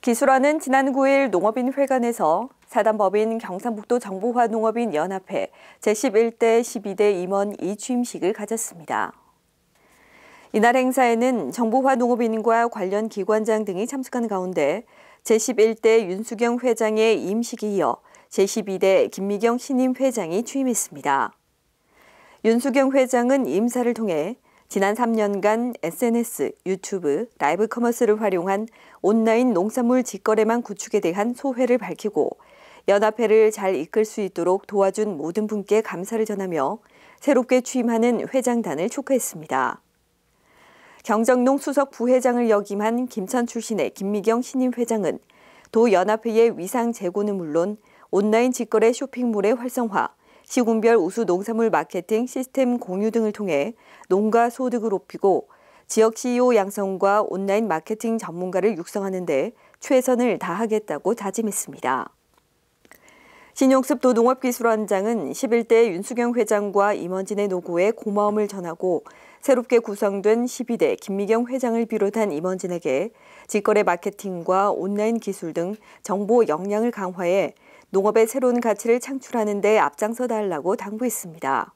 기술원은 지난 9일 농업인 회관에서 사단법인 경상북도 정보화 농업인 연합회 제11대 12대 임원 이취임식을 가졌습니다. 이날 행사에는 정보화 농업인과 관련 기관장 등이 참석한 가운데 제11대 윤수경 회장의 임식이 이어 제12대 김미경 신임 회장이 취임했습니다. 윤수경 회장은 임사를 통해 지난 3년간 SNS, 유튜브, 라이브 커머스를 활용한 온라인 농산물 직거래망 구축에 대한 소회를 밝히고 연합회를 잘 이끌 수 있도록 도와준 모든 분께 감사를 전하며 새롭게 취임하는 회장단을 축하했습니다. 경정농 수석 부회장을 역임한 김천 출신의 김미경 신임 회장은 도연합회의 위상 제고는 물론 온라인 직거래 쇼핑몰의 활성화, 시군별 우수 농산물 마케팅 시스템 공유 등을 통해 농가 소득을 높이고 지역 CEO 양성과 온라인 마케팅 전문가를 육성하는 데 최선을 다하겠다고 다짐했습니다. 신용습도 농업기술원장은 11대 윤수경 회장과 임원진의 노고에 고마움을 전하고 새롭게 구성된 12대 김미경 회장을 비롯한 임원진에게 직거래 마케팅과 온라인 기술 등 정보 역량을 강화해 농업의 새로운 가치를 창출하는 데 앞장서 달라고 당부했습니다.